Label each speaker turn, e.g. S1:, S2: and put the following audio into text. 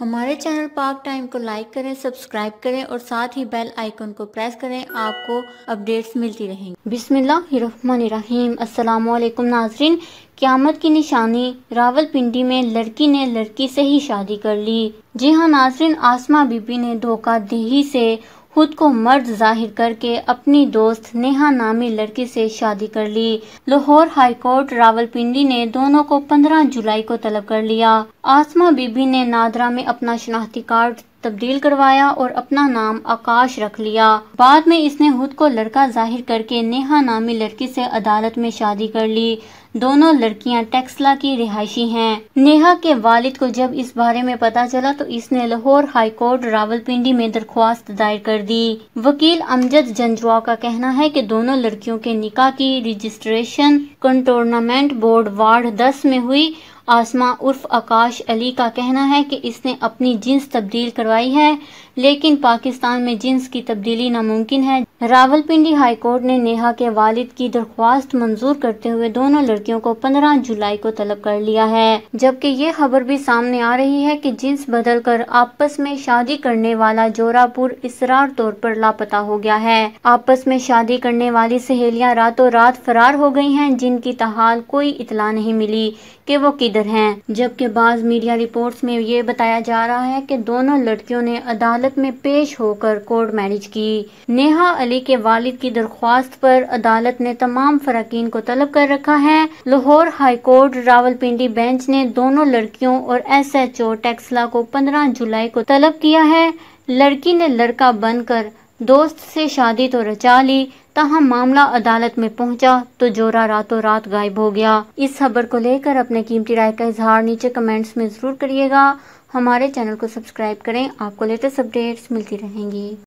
S1: हमारे चैनल पाक टाइम को लाइक करें सब्सक्राइब करें और साथ ही बेल आइकन को प्रेस करें आपको अपडेट्स मिलती रहेंगी बिस्मिल्लाहिर्रहमानिर्रहीम अस्सलाम वालेकुम नाजरीन क्यामत की निशानी रावलपिंडी में लड़की ने लड़की से ही शादी कर ली जी हाँ नाजरीन आसमा बीबी ने धोखा दही से खुद को मर्द जाहिर करके अपनी दोस्त नेहा नामी लड़की से शादी कर ली लाहौर हाई कोर्ट रावलपिंडी ने दोनों को 15 जुलाई को तलब कर लिया आसमा बीबी ने नादरा में अपना शनाख्ती कार्ड तब्दील करवाया और अपना नाम आकाश रख लिया बाद में इसने खुद को लड़का जाहिर करके नेहा नामी लड़की से अदालत में शादी कर ली दोनों लड़कियां टेक्सला की रिहायशी हैं। नेहा के वालिद को जब इस बारे में पता चला तो इसने लाहौर हाई कोर्ट रावलपिंडी में दरख्वास्त दायर कर दी वकील अमजद जंजवा का कहना है कि दोनों लड़कियों के निकाह की रजिस्ट्रेशन कंटोर्नामेंट बोर्ड वार्ड 10 में हुई आसमा उर्फ आकाश अली का कहना है कि इसने अपनी जींस तब्दील करवाई है लेकिन पाकिस्तान में जींस की तब्दीली नामुमकिन है रावलपिंडी हाईकोर्ट ने नेहा के वालिद की दरख्वास्त मंजूर करते हुए दोनों लड़कियों को 15 जुलाई को तलब कर लिया है जबकि ये खबर भी सामने आ रही है कि जिन्स बदल कर आपस में शादी करने वाला जोरापुर इसरार तौर पर लापता हो गया है आपस में शादी करने वाली सहेलियां रातों रात फरार हो गई हैं जिनकी तहाल कोई इतला नहीं मिली कि वो किधर हैं जबकि बाज मीडिया रिपोर्ट्स में ये बताया जा रहा है कि दोनों लड़कियों ने अदालत में पेश होकर कोर्ट मैरिज की नेहा अली के वालिद की दरख्वास्त पर अदालत ने तमाम फरकिन को तलब कर रखा है लाहौर हाईकोर्ट रावलपिंडी बेंच ने दोनों लड़कियों और एस एच ओ टैक्सला को पंद्रह जुलाई को तलब किया है लड़की ने लड़का बनकर दोस्त से शादी तो रचा ली तहम मामला अदालत में पहुंचा तो जोरा रातों रात गायब हो गया इस खबर को लेकर अपने कीमती राय का इजहार नीचे कमेंट्स में जरूर करिएगा हमारे चैनल को सब्सक्राइब करें आपको लेटेस्ट अपडेट्स मिलती रहेंगी